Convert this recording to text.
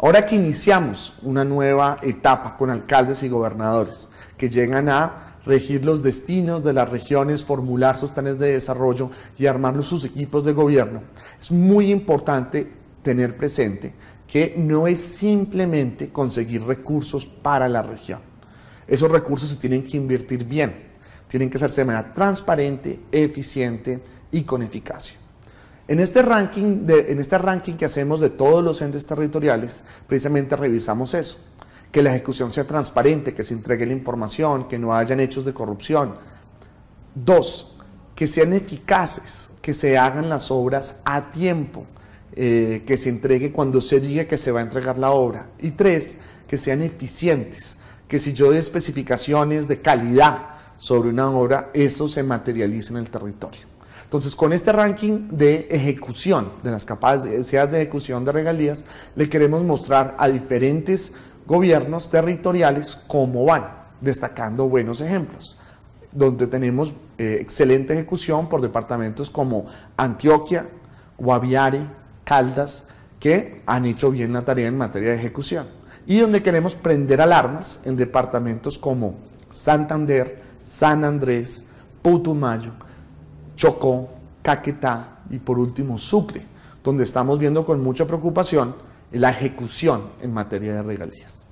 Ahora que iniciamos una nueva etapa con alcaldes y gobernadores que llegan a regir los destinos de las regiones, formular sus planes de desarrollo y armar sus equipos de gobierno, es muy importante tener presente que no es simplemente conseguir recursos para la región. Esos recursos se tienen que invertir bien, tienen que hacerse de manera transparente, eficiente y con eficacia. En este, ranking en este ranking que hacemos de todos los entes territoriales, precisamente revisamos eso, que la ejecución sea transparente, que se entregue la información, que no hayan hechos de corrupción. Dos, que sean eficaces, que se hagan las obras a tiempo, eh, que se entregue cuando se diga que se va a entregar la obra. Y tres, que sean eficientes, que si yo doy especificaciones de calidad sobre una obra, eso se materialice en el territorio. Entonces, con este ranking de ejecución, de las capacidades de ejecución de regalías, le queremos mostrar a diferentes gobiernos territoriales cómo van, destacando buenos ejemplos donde tenemos eh, excelente ejecución por departamentos como Antioquia, Guaviare, Caldas, que han hecho bien la tarea en materia de ejecución. Y donde queremos prender alarmas en departamentos como Santander, San Andrés, Putumayo, Chocó, Caquetá y por último Sucre, donde estamos viendo con mucha preocupación la ejecución en materia de regalías.